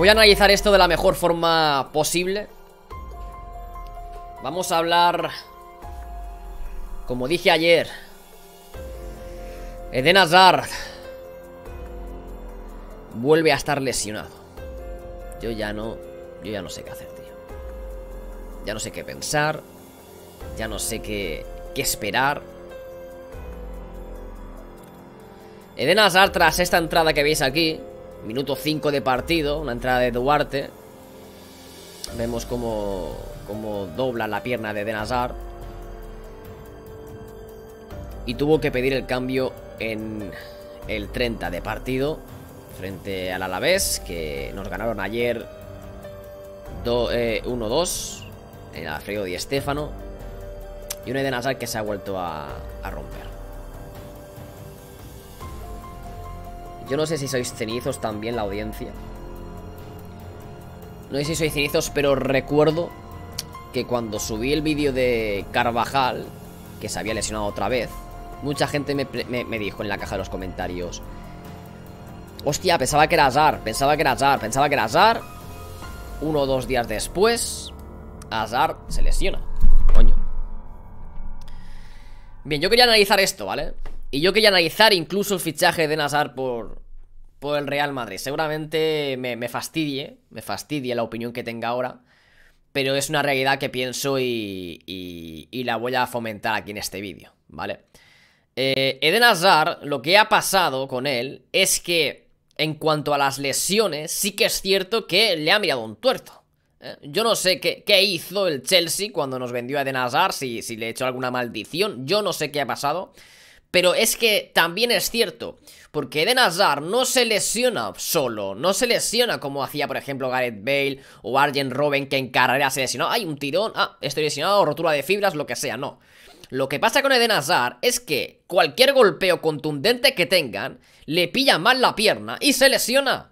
Voy a analizar esto de la mejor forma posible Vamos a hablar Como dije ayer Eden Hazard Vuelve a estar lesionado Yo ya no Yo ya no sé qué hacer, tío Ya no sé qué pensar Ya no sé qué, qué esperar Eden Hazard tras esta entrada que veis aquí Minuto 5 de partido, una entrada de Duarte. Vemos como, dobla la pierna de Denazar. Y tuvo que pedir el cambio en el 30 de partido frente al Alavés, que nos ganaron ayer 1-2 en eh, Alfredo Di Estefano Y una de Nazar que se ha vuelto a romper. Yo no sé si sois cenizos también, la audiencia. No sé si sois cenizos, pero recuerdo que cuando subí el vídeo de Carvajal, que se había lesionado otra vez, mucha gente me, dijo en la caja de los comentarios... Hostia, pensaba que era Azar, pensaba que era Azar, pensaba que era Azar. Uno o dos días después, Azar se lesiona. Coño. Bien, yo quería analizar esto, ¿vale? Y yo quería analizar incluso el fichaje de Nazar por, por el Real Madrid. Seguramente me, fastidie, me fastidie la opinión que tenga ahora, pero es una realidad que pienso y, la voy a fomentar aquí en este vídeo, ¿vale? Eh, Eden Hazard, lo que ha pasado con él es que en cuanto a las lesiones, sí que es cierto que le ha mirado un tuerto. ¿eh? Yo no sé qué, hizo el Chelsea cuando nos vendió a Eden Hazard, si, si le echó alguna maldición, yo no sé qué ha pasado, pero es que también es cierto, porque Eden Hazard no se lesiona solo, no se lesiona como hacía por ejemplo Gareth Bale o Arjen Robben que en carrera se lesionó, hay un tirón, ah, estoy lesionado, rotura de fibras, lo que sea, no. Lo que pasa con Eden Hazard es que cualquier golpeo contundente que tengan le pilla mal la pierna y se lesiona.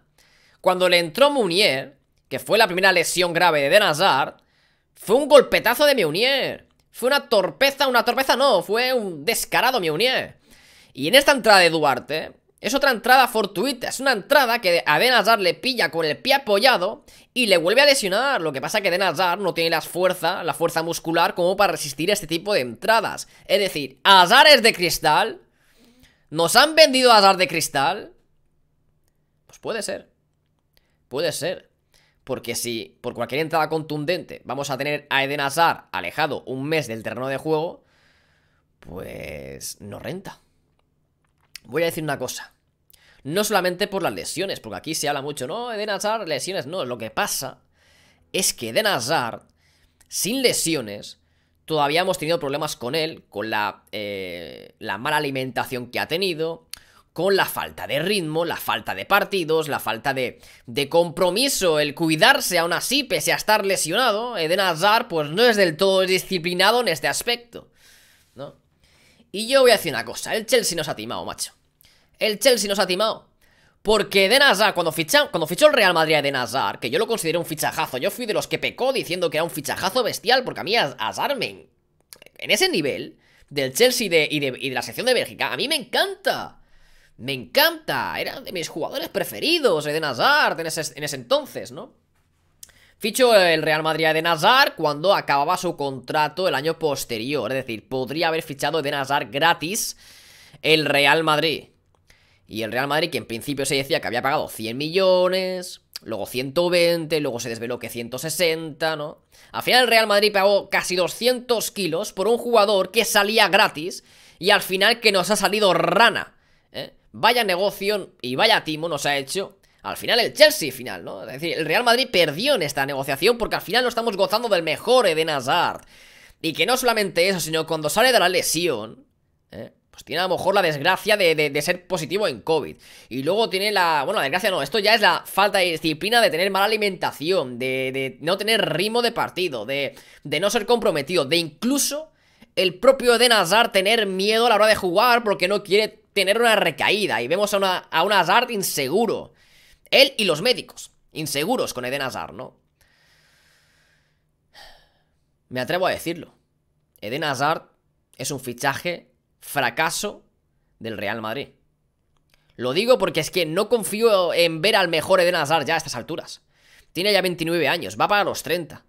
Cuando le entró Meunier, que fue la primera lesión grave de Eden Hazard, fue un golpetazo de Meunier. Fue una torpeza, una torpeza no, fue un descarado Meunier. Y en esta entrada de Duarte, es otra entrada fortuita, es una entrada que a Denazar le pilla con el pie apoyado y le vuelve a lesionar. Lo que pasa que Denazar no tiene la fuerza, la fuerza muscular como para resistir este tipo de entradas. Es decir, azares de cristal. ¿Nos han vendido Azar de cristal? Pues puede ser. Puede ser porque si por cualquier entrada contundente vamos a tener a Eden Hazard alejado un mes del terreno de juego, pues no renta. Voy a decir una cosa. No solamente por las lesiones, porque aquí se habla mucho, no, Eden Hazard, lesiones, no. Lo que pasa es que Eden Hazard, sin lesiones, todavía hemos tenido problemas con él, con la, eh, la mala alimentación que ha tenido, con la falta de ritmo, la falta de partidos, la falta de, compromiso, el cuidarse aún así pese a estar lesionado. Eden Hazard pues no es del todo disciplinado en este aspecto, ¿no? Y yo voy a decir una cosa, el Chelsea nos ha timado, macho. El Chelsea nos ha timado. Porque Eden Hazard, cuando, cuando fichó el Real Madrid a Eden Hazard, que yo lo considero un fichajazo, yo fui de los que pecó diciendo que era un fichajazo bestial, porque a mí Hazard me... En ese nivel del Chelsea de, y de la sección de Bélgica, a mí me encanta. Me encanta, era de mis jugadores preferidos, Eden Hazard, en ese, entonces, ¿no? Fichó el Real Madrid a Eden cuando acababa su contrato el año posterior, es decir, podría haber fichado Eden Hazard gratis el Real Madrid. Y el Real Madrid, que en principio se decía que había pagado 100 millones, luego 120, luego se desveló que 160, ¿no? Al final el Real Madrid pagó casi 200 kilos por un jugador que salía gratis y al final que nos ha salido rana. Vaya negocio y vaya timo nos ha hecho al final el Chelsea final, ¿no? Es decir, el Real Madrid perdió en esta negociación porque al final no estamos gozando del mejor Eden Hazard. Y que no solamente eso, sino cuando sale de la lesión, ¿eh? pues tiene a lo mejor la desgracia de, ser positivo en COVID. Y luego tiene la... Bueno, la desgracia no, esto ya es la falta de disciplina de tener mala alimentación, de, no tener ritmo de partido, de, de no ser comprometido, de incluso el propio Eden Hazard tener miedo a la hora de jugar porque no quiere tener una recaída. Y vemos a, un Hazard inseguro. Él y los médicos, inseguros con Eden Hazard, ¿no? Me atrevo a decirlo. Eden Hazard es un fichaje fracaso del Real Madrid. Lo digo porque es que no confío en ver al mejor Eden Hazard ya a estas alturas. Tiene ya 29 años, va para los 30.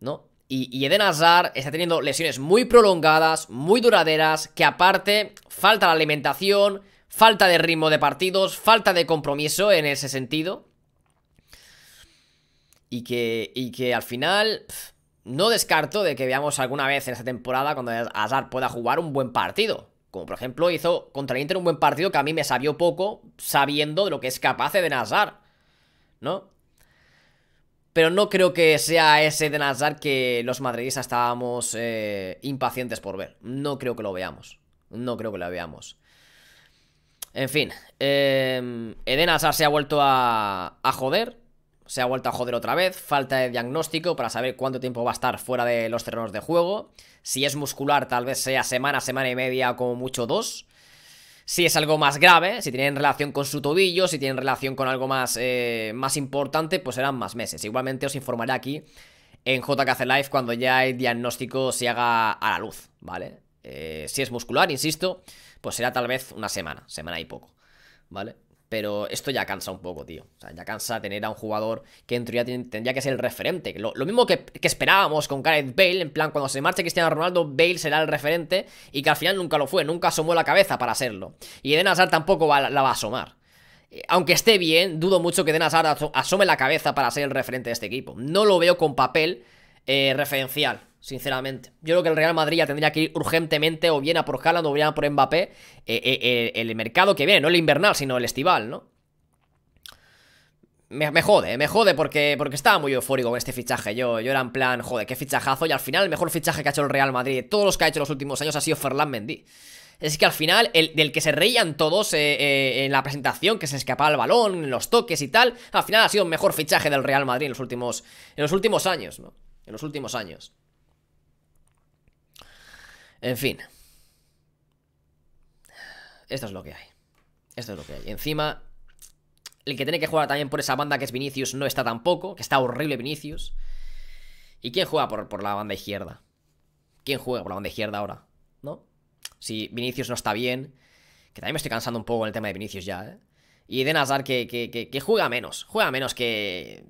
¿No? Y, Eden Hazard está teniendo lesiones muy prolongadas, muy duraderas, que aparte falta la alimentación, falta de ritmo de partidos, falta de compromiso en ese sentido. Y que, que al final no descarto de que veamos alguna vez en esta temporada cuando Hazard pueda jugar un buen partido. Como por ejemplo hizo contra el Inter un buen partido que a mí me sabió poco sabiendo de lo que es capaz de Hazard. ¿No? Pero no creo que sea ese de Nazar que los madridistas estábamos eh, impacientes por ver. No creo que lo veamos. No creo que lo veamos. En fin, eh, Eden se ha vuelto a, a, joder. Se ha vuelto a joder otra vez. Falta de diagnóstico para saber cuánto tiempo va a estar fuera de los terrenos de juego. Si es muscular, tal vez sea semana, semana y media, como mucho dos si es algo más grave, si tienen relación con su tobillo, si tienen relación con algo más, eh, más importante, pues serán más meses. Igualmente os informaré aquí en JKC Live cuando ya el diagnóstico se haga a la luz, ¿vale? Eh, si es muscular, insisto, pues será tal vez una semana, semana y poco, ¿vale? Pero esto ya cansa un poco, tío. O sea, ya cansa tener a un jugador que en teoría tendría que ser el referente. Lo, mismo que, esperábamos con Gareth Bale, en plan, cuando se marche Cristiano Ronaldo, Bale será el referente y que al final nunca lo fue, nunca asomó la cabeza para serlo. Y Eden Hazard tampoco la va a asomar. Eh, aunque esté bien, dudo mucho que Eden Hazard asome la cabeza para ser el referente de este equipo. No lo veo con papel eh, referencial sinceramente. Yo creo que el Real Madrid ya tendría que ir urgentemente o bien a por Haaland o bien a por Mbappé eh, eh, eh, el mercado que viene, no el invernal, sino el estival, ¿no? Me, jode, me jode porque, porque estaba muy eufórico con este fichaje. Yo, yo era en plan, jode, qué fichajazo. Y al final el mejor fichaje que ha hecho el Real Madrid de todos los que ha hecho los últimos años ha sido Ferland Mendy. Es que al final, el, del que se reían todos en la presentación, que se escapaba el balón, en los toques y tal, al final ha sido el mejor fichaje del Real Madrid en los últimos, en los últimos años, ¿no? En los últimos años. En fin. Esto es lo que hay. Esto es lo que hay. Encima, el que tiene que jugar también por esa banda que es Vinicius no está tampoco, que está horrible Vinicius. ¿Y quién juega por, la banda izquierda? ¿Quién juega por la banda izquierda ahora? ¿No? Si Vinicius no está bien, que también me estoy cansando un poco en el tema de Vinicius ya, ¿eh? Y de Nazar que, que, que, que juega menos, juega menos que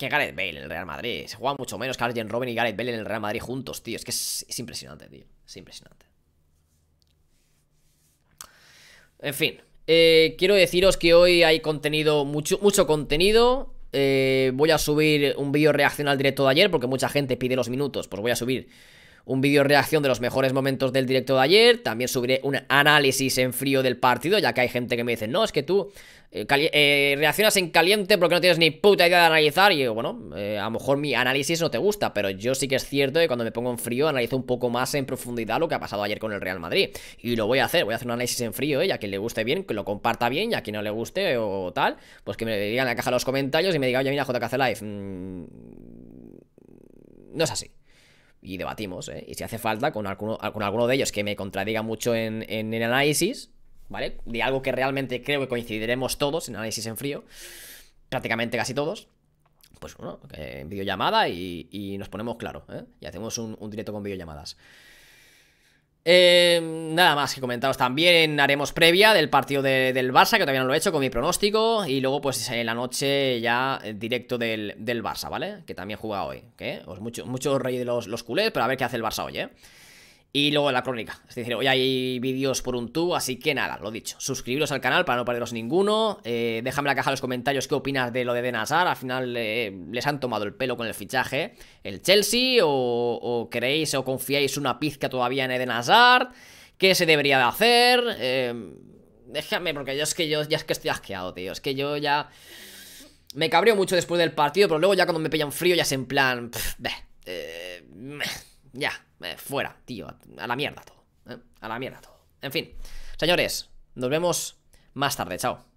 que Gareth Bale en el Real Madrid. Se juega mucho menos que Arjen Robin y Gareth Bale en el Real Madrid juntos, tío. Es que es, impresionante, tío. Es impresionante. En fin. Eh, quiero deciros que hoy hay contenido, mucho, mucho contenido. Eh, voy a subir un vídeo reaccional al directo de ayer porque mucha gente pide los minutos. Pues voy a subir un vídeo reacción de los mejores momentos del directo de ayer, también subiré un análisis en frío del partido, ya que hay gente que me dice, no, es que tú eh, eh, reaccionas en caliente porque no tienes ni puta idea de analizar, y bueno, eh, a lo mejor mi análisis no te gusta, pero yo sí que es cierto que cuando me pongo en frío analizo un poco más en profundidad lo que ha pasado ayer con el Real Madrid, y lo voy a hacer, voy a hacer un análisis en frío, ya que le guste bien, que lo comparta bien, y a quien no le guste o, tal, pues que me digan en la caja de los comentarios y me diga, oye, mira, JKC Live, mm, no es así y debatimos, ¿eh? Y si hace falta, con alguno, con alguno de ellos que me contradiga mucho en, el análisis, ¿vale? De algo que realmente creo que coincidiremos todos en análisis en frío, prácticamente casi todos, pues bueno, en videollamada y, nos ponemos claro, ¿eh? Y hacemos un, un directo con videollamadas. Eh, nada más que comentaros también haremos previa del partido del Barça que todavía no lo he hecho con mi pronóstico y luego pues en la noche ya eh, directo del, Barça, ¿vale? Que también juega hoy, que os mucho, mucho rey de los, los culés, pero a ver qué hace el Barça hoy, ¿eh? y luego la crónica. Es decir, hoy hay vídeos por un tú así que nada, lo dicho. Suscribiros al canal para no perderos ninguno. Eh, déjame en la caja de los comentarios qué opinas de lo de Eden Hazard Al final eh, les han tomado el pelo con el fichaje. ¿El Chelsea? ¿O, o queréis o confiáis una pizca todavía en Eden Hazard? ¿Qué se debería de hacer? Eh, déjame, porque yo es que yo ya es que estoy asqueado, tío. Es que yo ya... Me cabreo mucho después del partido, pero luego ya cuando me pillan frío ya es en plan... Pff, ya, eh, fuera, tío. A la mierda todo. ¿eh? a la mierda todo. En fin. Señores, nos vemos más tarde. Chao.